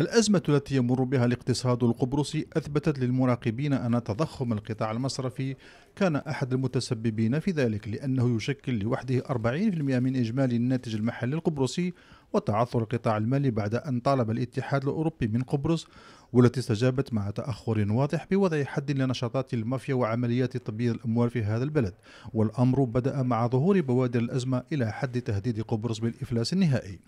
الأزمة التي يمر بها الاقتصاد القبرصي أثبتت للمراقبين أن تضخم القطاع المصرفي كان أحد المتسببين في ذلك لأنه يشكل لوحده 40% من إجمالي الناتج المحلي القبرصي وتعثر القطاع المالي بعد أن طالب الاتحاد الأوروبي من قبرص والتي استجابت مع تأخر واضح بوضع حد لنشاطات المافيا وعمليات تبييض الأموال في هذا البلد والأمر بدأ مع ظهور بوادر الأزمة إلى حد تهديد قبرص بالإفلاس النهائي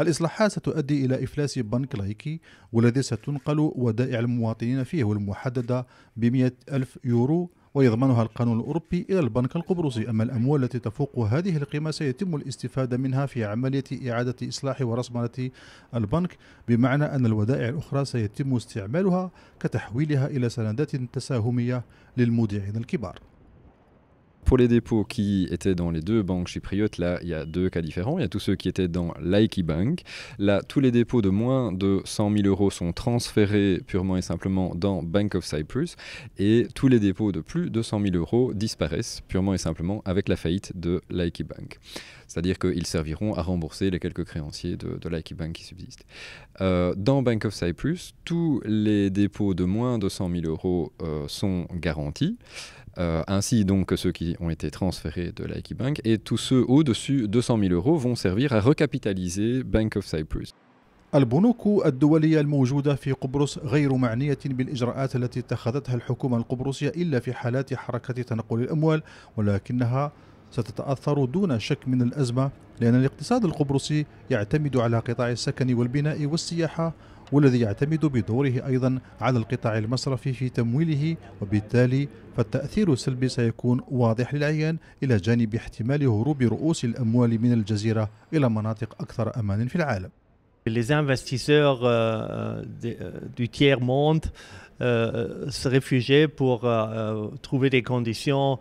الإصلاحات ستؤدي إلى إفلاس بنك لايكي والذي ستنقل ودائع المواطنين فيه والمحددة ب ألف يورو ويضمنها القانون الأوروبي إلى البنك القبرصي أما الأموال التي تفوق هذه القيمة سيتم الاستفادة منها في عملية إعادة إصلاح ورصمنة البنك بمعنى أن الودائع الأخرى سيتم استعمالها كتحويلها إلى سندات تساهمية للمودعين الكبار Pour les dépôts qui étaient dans les deux banques chypriotes, là, il y a deux cas différents. Il y a tous ceux qui étaient dans l'Aiki Bank. Là, tous les dépôts de moins de 100 000 euros sont transférés purement et simplement dans Bank of Cyprus. Et tous les dépôts de plus de 100 000 euros disparaissent purement et simplement avec la faillite de l'Aiki Bank. C'est-à-dire qu'ils serviront à rembourser les quelques créanciers de, de Bank qui subsistent. Euh, dans Bank of Cyprus, tous les dépôts de moins de 100 000 euros euh, sont garantis. Euh, ainsi donc que ceux qui ont été transférés de l'IQ Bank et tous ceux au-dessus de 200 000 euros vont servir à recapitaliser Bank of Cyprus. البنوك الدولية الموجودة في قبرص غير معنية بالإجراءات التي اتخذتها الحكومة القبرصية إلا في حالات حركة تنقل الأموال ولكنها ستتأثر دون شك من الأزمة لأن الاقتصاد القبرصي يعتمد على قطاع السكن والبناء والسياحة والذي يعتمد بدوره أيضا على القطاع المصرفي في تمويله وبالتالي فالتأثير السلبي سيكون واضح للعيان إلى جانب احتمال هروب رؤوس الأموال من الجزيرة إلى مناطق أكثر أمانا في العالم les investisseurs euh, euh de, euh, du tiers-monde euh, euh, se réfugiaient pour euh, trouver des conditions euh,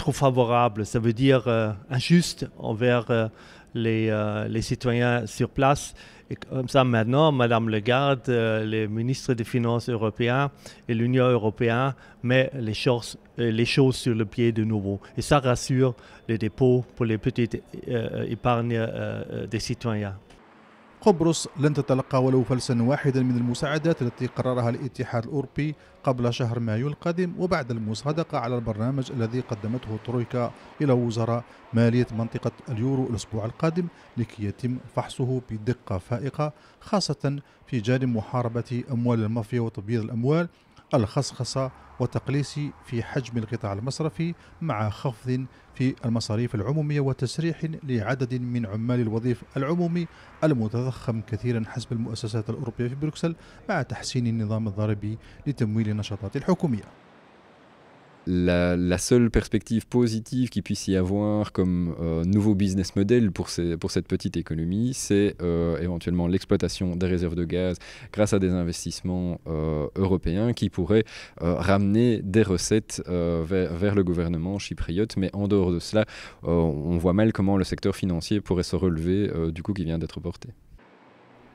trop favorables, ça veut dire euh, injustes envers euh, Euh, les, citoyens sur place. Et comme ça, maintenant, Madame le garde, euh, les des Finances européens et l'Union européenne met les choses, euh, les choses sur le pied de nouveau. Et ça rassure les dépôts pour les petites épargnes des citoyens. قبرص لن تتلقى ولو فلسا واحدا من المساعدات التي قررها الاتحاد الأوروبي قبل شهر مايو القادم وبعد المصادقة على البرنامج الذي قدمته ترويكا إلى وزراء مالية منطقة اليورو الأسبوع القادم لكي يتم فحصه بدقة فائقة خاصة في جانب محاربة أموال المافيا وتبييض الأموال الخصخصة وتقليص في حجم القطاع المصرفي مع خفض في المصاريف العمومية وتسريح لعدد من عمال الوظيف العمومي المتضخم كثيرا حسب المؤسسات الأوروبية في بروكسل مع تحسين النظام الضريبي لتمويل النشاطات الحكومية la, seule perspective positive qui puisse y avoir comme euh, nouveau business model pour, cette petite économie, c'est euh, éventuellement l'exploitation des réserves de gaz grâce à des investissements euh, européens qui pourraient ramener des recettes vers, vers, le gouvernement chypriote. Mais en dehors de cela, on voit mal comment le secteur financier pourrait se relever du coup qui vient d'être porté.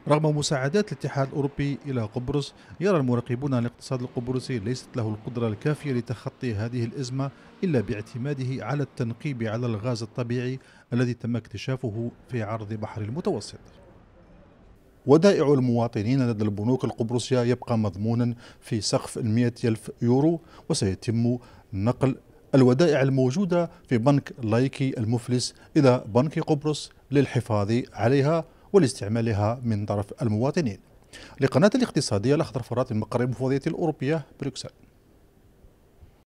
رغم مساعدات الاتحاد الأوروبي إلى قبرص يرى المراقبون ان الاقتصاد القبرصي ليست له القدرة الكافية لتخطي هذه الأزمة إلا باعتماده على التنقيب على الغاز الطبيعي الذي تم اكتشافه في عرض بحر المتوسط ودائع المواطنين لدى البنوك القبرصية يبقى مضمونا في سقف المئة ألف يورو وسيتم نقل الودائع الموجودة في بنك لايكي المفلس إلى بنك قبرص للحفاظ عليها ولاستعمالها من طرف المواطنين لقناة الاقتصادية الأخضر فرات المقر المفوضية الأوروبية بروكسل